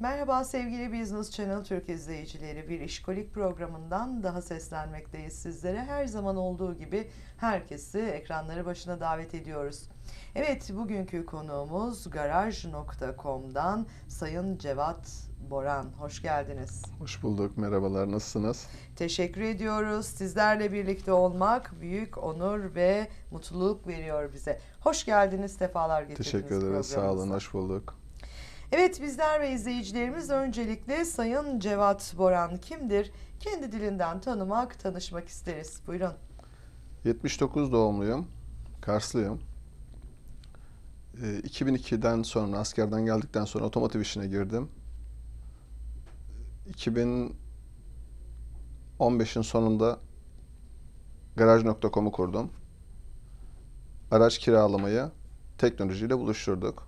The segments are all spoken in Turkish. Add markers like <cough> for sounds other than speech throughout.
Merhaba sevgili Business Channel Türk izleyicileri. Bir işkolik programından daha seslenmekteyiz sizlere. Her zaman olduğu gibi herkesi ekranları başına davet ediyoruz. Evet bugünkü konuğumuz garaj.com'dan Sayın Cevat Boran. Hoş geldiniz. Hoş bulduk. Merhabalar. Nasılsınız? Teşekkür ediyoruz. Sizlerle birlikte olmak büyük onur ve mutluluk veriyor bize. Hoş geldiniz. defalar getirdiniz. Teşekkür ederiz. Sağ olun. Hoş bulduk. Evet bizler ve izleyicilerimiz öncelikle Sayın Cevat Boran kimdir? Kendi dilinden tanımak, tanışmak isteriz. Buyurun. 79 doğumluyum. Karslıyım. 2002'den ee, sonra askerden geldikten sonra otomotiv işine girdim. 2015'in sonunda garaj.com'u kurdum. Araç kiralamayı teknolojiyle buluşturduk.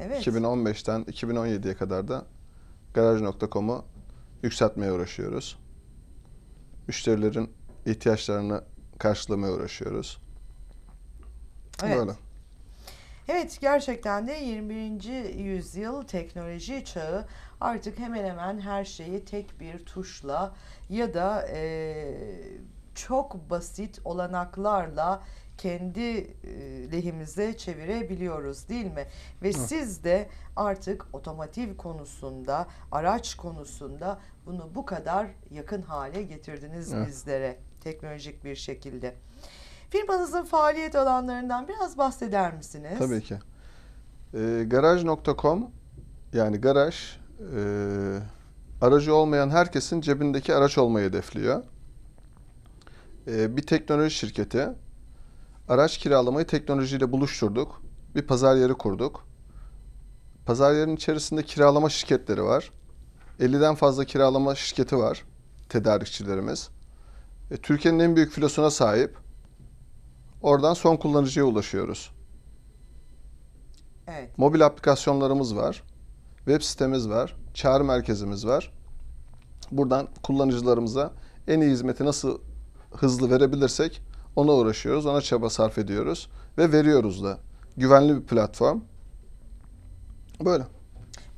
Evet. 2015'ten 2017'ye kadar da Garaj.com'u yükseltmeye uğraşıyoruz. Müşterilerin ihtiyaçlarını karşılamaya uğraşıyoruz. Evet. Böyle. Evet gerçekten de 21. yüzyıl teknoloji çağı artık hemen hemen her şeyi tek bir tuşla ya da e, çok basit olanaklarla kendi lehimize çevirebiliyoruz değil mi? Ve Hı. siz de artık otomotiv konusunda, araç konusunda bunu bu kadar yakın hale getirdiniz Hı. bizlere teknolojik bir şekilde. Firmanızın faaliyet alanlarından biraz bahseder misiniz? Tabii ki. Ee, garaj.com yani garaj e, aracı olmayan herkesin cebindeki araç olmayı hedefliyor. Ee, bir teknoloji şirketi araç kiralamayı teknolojiyle buluşturduk. Bir pazar yeri kurduk. Pazar yerinin içerisinde kiralama şirketleri var. 50'den fazla kiralama şirketi var tedarikçilerimiz. E, Türkiye'nin en büyük filosuna sahip. Oradan son kullanıcıya ulaşıyoruz. Evet. Mobil aplikasyonlarımız var. Web sitemiz var. Çağrı merkezimiz var. Buradan kullanıcılarımıza en iyi hizmeti nasıl hızlı verebilirsek ona uğraşıyoruz, ona çaba sarf ediyoruz ve veriyoruz da. Güvenli bir platform. Böyle.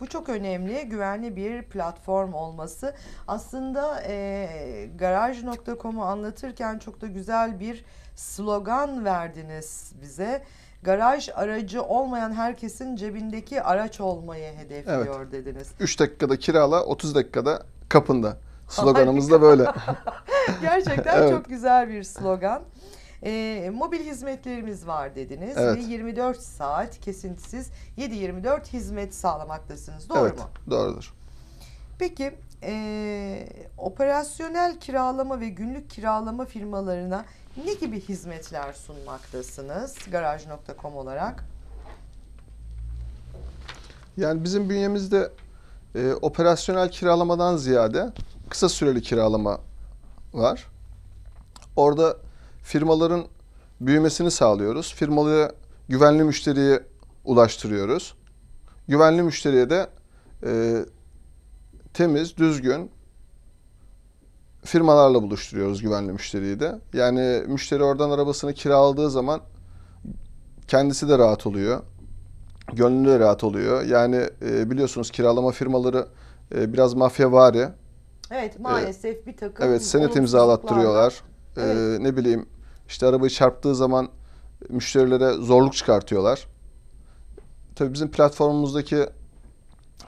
Bu çok önemli. Güvenli bir platform olması. Aslında e, garaj.com'u anlatırken çok da güzel bir slogan verdiniz bize. Garaj aracı olmayan herkesin cebindeki araç olmayı hedefliyor Evet. dediniz. 3 dakikada kirala, 30 dakikada kapında. Sloganımız da böyle. <laughs> Gerçekten evet. çok güzel bir slogan. E, mobil hizmetlerimiz var dediniz evet. ve 24 saat kesintisiz 7-24 hizmet sağlamaktasınız. Doğru evet, mu? Doğrudur. Peki e, operasyonel kiralama ve günlük kiralama firmalarına ne gibi hizmetler sunmaktasınız garaj.com olarak? Yani bizim bünyemizde e, operasyonel kiralamadan ziyade kısa süreli kiralama var. Orada firmaların büyümesini sağlıyoruz. Firmalara güvenli müşteriye ulaştırıyoruz. Güvenli müşteriye de e, temiz, düzgün firmalarla buluşturuyoruz güvenli müşteriyi de. Yani müşteri oradan arabasını kiraladığı zaman kendisi de rahat oluyor. Gönlü de rahat oluyor. Yani e, biliyorsunuz kiralama firmaları e, biraz mafya var ya. Evet ee, maalesef bir takım. Evet senet imzalattırıyorlar. Ee, evet. Ee, ne bileyim işte arabayı çarptığı zaman müşterilere zorluk çıkartıyorlar. Tabii bizim platformumuzdaki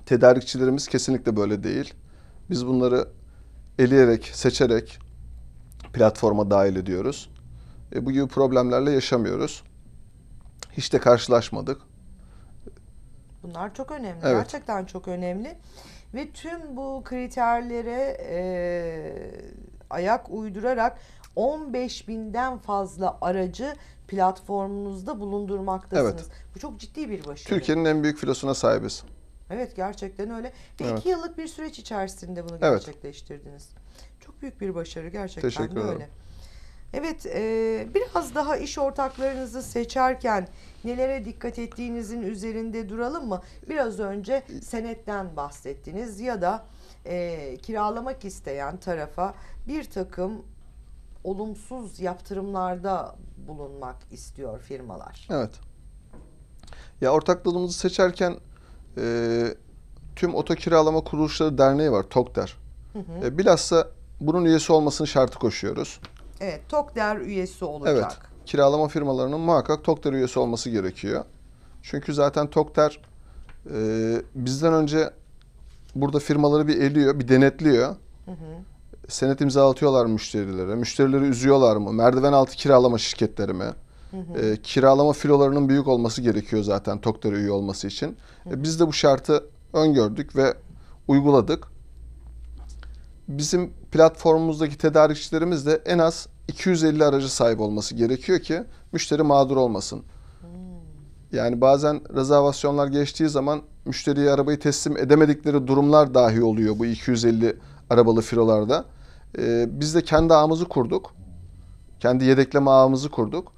tedarikçilerimiz kesinlikle böyle değil. Biz bunları eleyerek, seçerek platforma dahil ediyoruz. E, bu gibi problemlerle yaşamıyoruz. Hiç de karşılaşmadık. Bunlar çok önemli. Evet. Gerçekten çok önemli ve tüm bu kriterlere e, ayak uydurarak 15 binden fazla aracı platformunuzda bulundurmaktasınız. Evet. Bu çok ciddi bir başarı. Türkiye'nin en büyük filosuna sahibiz. Evet gerçekten öyle. Ve evet. iki yıllık bir süreç içerisinde bunu gerçekleştirdiniz. Evet. Çok büyük bir başarı gerçekten Teşekkür ederim. öyle. Evet e, biraz daha iş ortaklarınızı seçerken nelere dikkat ettiğinizin üzerinde duralım mı? Biraz önce senetten bahsettiniz ya da e, kiralamak isteyen tarafa bir takım olumsuz yaptırımlarda bulunmak istiyor firmalar. Evet. Ya ortaklığımızı seçerken e, tüm oto kiralama kuruluşları derneği var TOKDER. Hı hı. E, bilhassa bunun üyesi olmasının şartı koşuyoruz. Evet, TOKDER üyesi olacak. Evet, kiralama firmalarının muhakkak TOKDER üyesi olması gerekiyor. Çünkü zaten TOKDER e, bizden önce burada firmaları bir eliyor, bir denetliyor. Hı hı. Senet imzalatıyorlar müşterilere. Müşterileri üzüyorlar mı? Merdiven altı kiralama şirketleri mi? Hı hı. E, kiralama filolarının büyük olması gerekiyor zaten TOKDER üye olması için. Hı hı. E, biz de bu şartı öngördük ve uyguladık. Bizim platformumuzdaki tedarikçilerimiz de en az 250 aracı sahip olması gerekiyor ki müşteri mağdur olmasın. Hmm. Yani bazen rezervasyonlar geçtiği zaman müşteriye arabayı teslim edemedikleri durumlar dahi oluyor bu 250 arabalı filolarda. Ee, biz de kendi ağımızı kurduk. Kendi yedekleme ağımızı kurduk.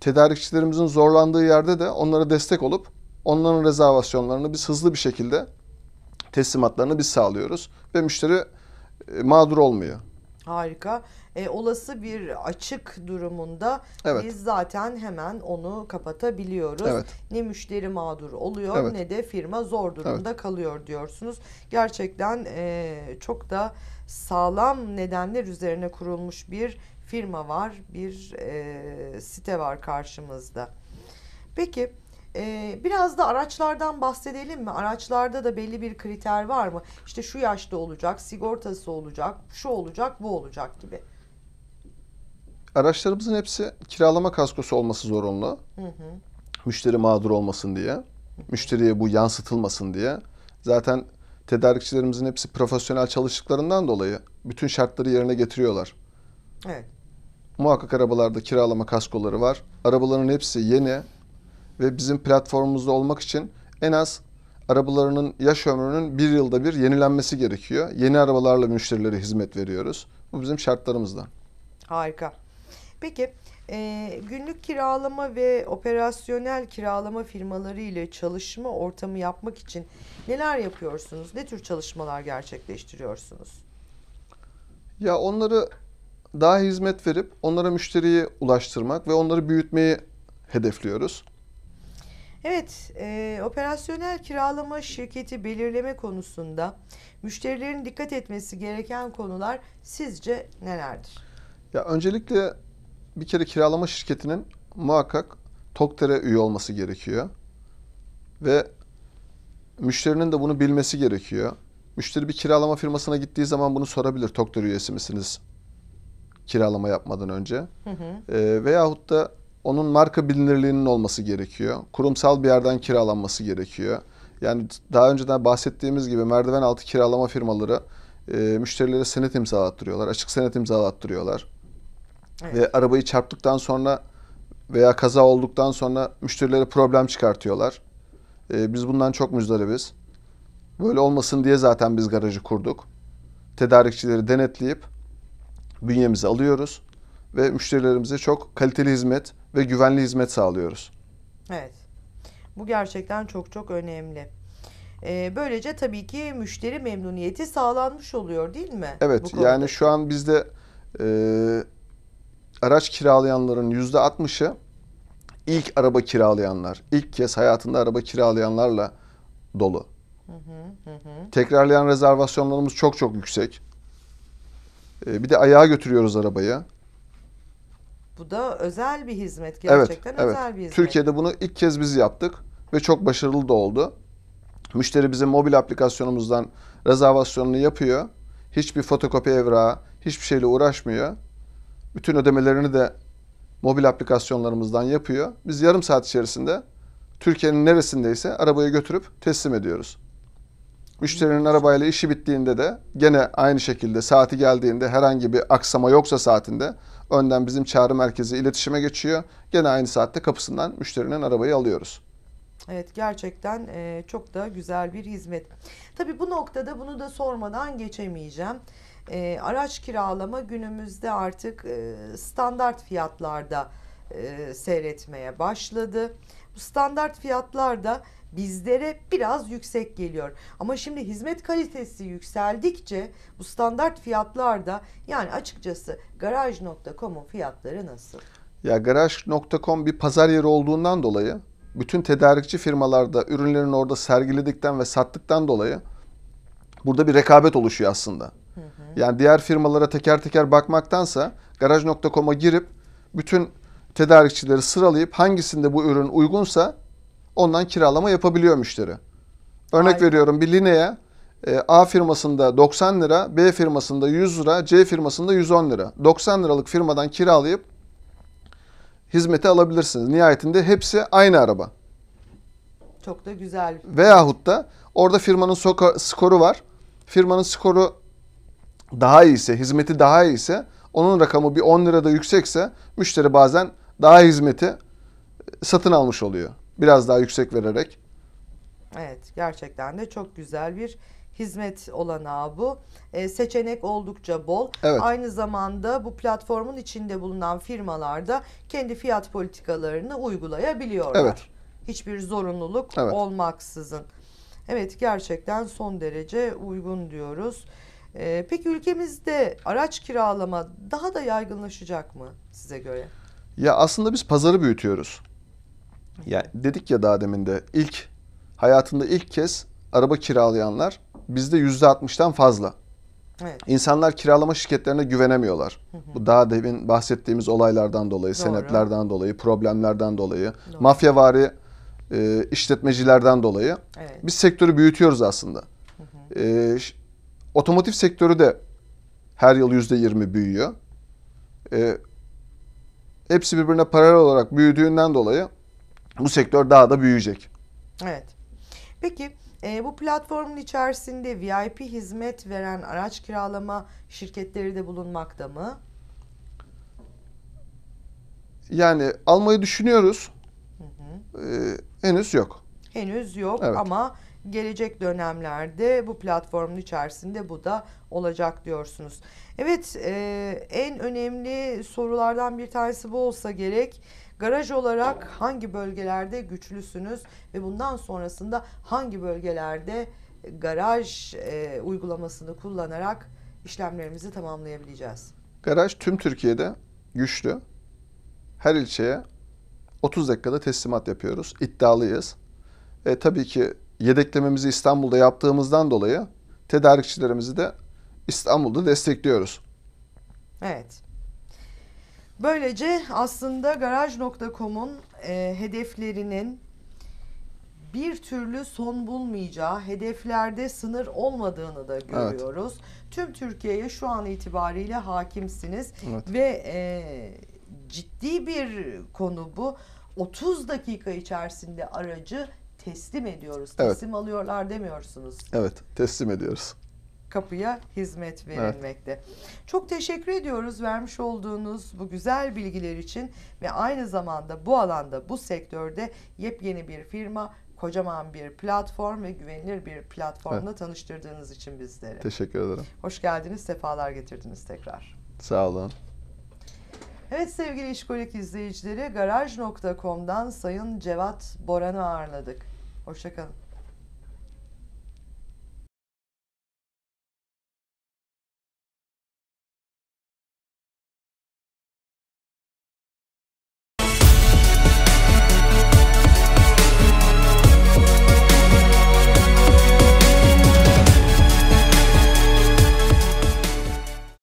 Tedarikçilerimizin zorlandığı yerde de onlara destek olup onların rezervasyonlarını biz hızlı bir şekilde teslimatlarını biz sağlıyoruz. Ve müşteri e, mağdur olmuyor. Harika. E, olası bir açık durumunda evet. biz zaten hemen onu kapatabiliyoruz. Evet. Ne müşteri mağdur oluyor evet. ne de firma zor durumda evet. kalıyor diyorsunuz. Gerçekten e, çok da sağlam nedenler üzerine kurulmuş bir firma var, bir e, site var karşımızda. Peki ee, biraz da araçlardan bahsedelim mi? Araçlarda da belli bir kriter var mı? İşte şu yaşta olacak, sigortası olacak, şu olacak, bu olacak gibi. Araçlarımızın hepsi kiralama kaskosu olması zorunlu. Hı hı. Müşteri mağdur olmasın diye. Müşteriye bu yansıtılmasın diye. Zaten tedarikçilerimizin hepsi profesyonel çalıştıklarından dolayı bütün şartları yerine getiriyorlar. Evet. Muhakkak arabalarda kiralama kaskoları var. Arabaların hepsi yeni, ve bizim platformumuzda olmak için en az arabalarının yaş ömrünün bir yılda bir yenilenmesi gerekiyor. Yeni arabalarla müşterilere hizmet veriyoruz. Bu bizim şartlarımızdan. Harika. Peki e, günlük kiralama ve operasyonel kiralama firmaları ile çalışma ortamı yapmak için neler yapıyorsunuz? Ne tür çalışmalar gerçekleştiriyorsunuz? Ya onları daha hizmet verip onlara müşteriyi ulaştırmak ve onları büyütmeyi hedefliyoruz. Evet, e, operasyonel kiralama şirketi belirleme konusunda müşterilerin dikkat etmesi gereken konular sizce nelerdir? Ya öncelikle bir kere kiralama şirketinin muhakkak TOKTER'e üye olması gerekiyor. Ve müşterinin de bunu bilmesi gerekiyor. Müşteri bir kiralama firmasına gittiği zaman bunu sorabilir. TOKTER üyesi misiniz? Kiralama yapmadan önce. Hı hı. E, veyahut da onun marka bilinirliğinin olması gerekiyor. Kurumsal bir yerden kiralanması gerekiyor. Yani daha önceden bahsettiğimiz gibi merdiven altı kiralama firmaları e, müşterilere senet imzalattırıyorlar. Açık senet imzalattırıyorlar. Evet. Ve arabayı çarptıktan sonra veya kaza olduktan sonra müşterilere problem çıkartıyorlar. E, biz bundan çok müzdaribiz. Böyle olmasın diye zaten biz garajı kurduk. Tedarikçileri denetleyip bünyemize alıyoruz ve müşterilerimize çok kaliteli hizmet ve güvenli hizmet sağlıyoruz. Evet. Bu gerçekten çok çok önemli. Ee, böylece tabii ki müşteri memnuniyeti sağlanmış oluyor değil mi? Evet yani şu an bizde e, araç kiralayanların yüzde %60'ı ilk araba kiralayanlar, ilk kez hayatında araba kiralayanlarla dolu. Tekrarlayan rezervasyonlarımız çok çok yüksek. E, bir de ayağa götürüyoruz arabayı. Bu da özel bir hizmet. Gerçekten evet, özel bir hizmet. Türkiye'de bunu ilk kez biz yaptık ve çok başarılı da oldu. Müşteri bize mobil aplikasyonumuzdan rezervasyonunu yapıyor. Hiçbir fotokopi evrağı, hiçbir şeyle uğraşmıyor. Bütün ödemelerini de mobil aplikasyonlarımızdan yapıyor. Biz yarım saat içerisinde Türkiye'nin neresindeyse arabaya götürüp teslim ediyoruz. Müşterinin arabayla işi bittiğinde de gene aynı şekilde saati geldiğinde herhangi bir aksama yoksa saatinde Önden bizim çağrı merkezi iletişime geçiyor. Gene aynı saatte kapısından müşterinin arabayı alıyoruz. Evet gerçekten e, çok da güzel bir hizmet. Tabii bu noktada bunu da sormadan geçemeyeceğim. E, araç kiralama günümüzde artık e, standart fiyatlarda e, seyretmeye başladı. Bu standart fiyatlar da bizlere biraz yüksek geliyor. Ama şimdi hizmet kalitesi yükseldikçe bu standart fiyatlar da yani açıkçası garaj.com'un fiyatları nasıl? Ya garaj.com bir pazar yeri olduğundan dolayı bütün tedarikçi firmalarda ürünlerini orada sergiledikten ve sattıktan dolayı burada bir rekabet oluşuyor aslında. Hı hı. Yani diğer firmalara teker teker bakmaktansa garaj.com'a girip bütün tedarikçileri sıralayıp hangisinde bu ürün uygunsa ondan kiralama yapabiliyor müşteri. Örnek Harika. veriyorum bir Line'ye A firmasında 90 lira, B firmasında 100 lira, C firmasında 110 lira. 90 liralık firmadan kiralayıp hizmeti alabilirsiniz. Nihayetinde hepsi aynı araba. Çok da güzel. Veyahut da orada firmanın soka, skoru var. Firmanın skoru daha iyiyse, hizmeti daha iyiyse, onun rakamı bir 10 lirada yüksekse müşteri bazen daha hizmeti satın almış oluyor. Biraz daha yüksek vererek. Evet gerçekten de çok güzel bir hizmet olanağı bu. E, seçenek oldukça bol. Evet. Aynı zamanda bu platformun içinde bulunan firmalarda kendi fiyat politikalarını uygulayabiliyorlar. Evet. Hiçbir zorunluluk evet. olmaksızın. Evet gerçekten son derece uygun diyoruz. E, peki ülkemizde araç kiralama daha da yaygınlaşacak mı size göre? Ya aslında biz pazarı büyütüyoruz. Yani dedik ya daha demin de ilk hayatında ilk kez araba kiralayanlar bizde yüzde %60'tan fazla. Evet. İnsanlar kiralama şirketlerine güvenemiyorlar. Hı hı. Bu daha demin bahsettiğimiz olaylardan dolayı, Doğru. senetlerden dolayı, problemlerden dolayı, Doğru. mafyavari e, işletmecilerden dolayı evet. biz sektörü büyütüyoruz aslında. Hı hı. E, otomotiv sektörü de her yıl yüzde 20 büyüyor. E, hepsi birbirine paralel olarak büyüdüğünden dolayı bu sektör daha da büyüyecek. Evet. Peki e, bu platformun içerisinde VIP hizmet veren araç kiralama şirketleri de bulunmakta mı? Yani almayı düşünüyoruz. Hı hı. Ee, henüz yok. Henüz yok evet. ama gelecek dönemlerde bu platformun içerisinde bu da olacak diyorsunuz. Evet e, en önemli sorulardan bir tanesi bu olsa gerek. Garaj olarak hangi bölgelerde güçlüsünüz ve bundan sonrasında hangi bölgelerde garaj e, uygulamasını kullanarak işlemlerimizi tamamlayabileceğiz? Garaj tüm Türkiye'de güçlü. Her ilçeye 30 dakikada teslimat yapıyoruz. İddialıyız. E, tabii ki yedeklememizi İstanbul'da yaptığımızdan dolayı tedarikçilerimizi de İstanbul'da destekliyoruz. Evet. Böylece aslında Garaj.com'un e, hedeflerinin bir türlü son bulmayacağı, hedeflerde sınır olmadığını da görüyoruz. Evet. Tüm Türkiye'ye şu an itibariyle hakimsiniz evet. ve e, ciddi bir konu bu. 30 dakika içerisinde aracı teslim ediyoruz. Evet. Teslim alıyorlar demiyorsunuz. Evet, teslim ediyoruz. Kapıya hizmet verilmekte. Evet. Çok teşekkür ediyoruz vermiş olduğunuz bu güzel bilgiler için ve aynı zamanda bu alanda, bu sektörde yepyeni bir firma, kocaman bir platform ve güvenilir bir platformla evet. tanıştırdığınız için bizleri. Teşekkür ederim. Hoş geldiniz, sefalar getirdiniz tekrar. Sağ olun. Evet sevgili işkolik izleyicileri garaj.com'dan Sayın Cevat Boran'ı ağırladık. Hoşçakalın.